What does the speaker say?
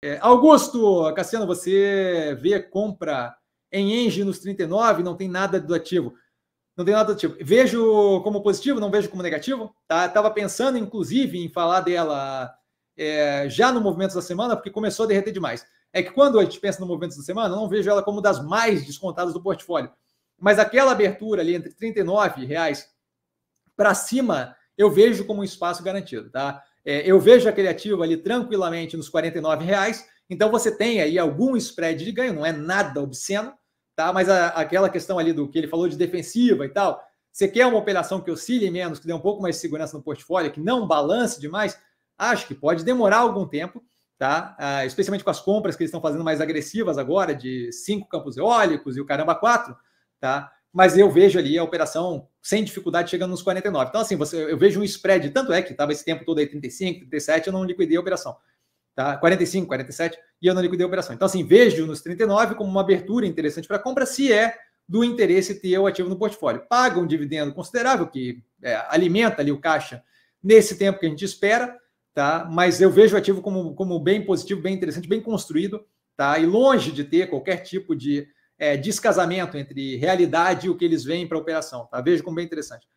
É, Augusto, Cassiano, você vê compra em Engie nos 39, não tem nada do ativo. Não tem nada do ativo. Vejo como positivo, não vejo como negativo. Tá? Tava pensando, inclusive, em falar dela é, já no movimento da Semana, porque começou a derreter demais. É que quando a gente pensa no movimento da Semana, eu não vejo ela como das mais descontadas do portfólio. Mas aquela abertura ali entre R$ 39,00 para cima, eu vejo como um espaço garantido, tá? É, eu vejo aquele ativo ali tranquilamente nos 49 reais, então você tem aí algum spread de ganho, não é nada obsceno, tá? Mas a, aquela questão ali do que ele falou de defensiva e tal, você quer uma operação que oscile menos, que dê um pouco mais de segurança no portfólio, que não balance demais, acho que pode demorar algum tempo, tá? Ah, especialmente com as compras que eles estão fazendo mais agressivas agora, de cinco campos eólicos e o caramba quatro, tá? mas eu vejo ali a operação sem dificuldade chegando nos 49. Então, assim, você, eu vejo um spread, tanto é que estava esse tempo todo aí 35, 37, eu não liquidei a operação. Tá? 45, 47, e eu não liquidei a operação. Então, assim, vejo nos 39 como uma abertura interessante para compra, se é do interesse ter o ativo no portfólio. Paga um dividendo considerável, que é, alimenta ali o caixa nesse tempo que a gente espera, tá? mas eu vejo o ativo como, como bem positivo, bem interessante, bem construído, tá? e longe de ter qualquer tipo de é, descasamento entre realidade e o que eles veem para a operação. Tá? Veja como bem interessante.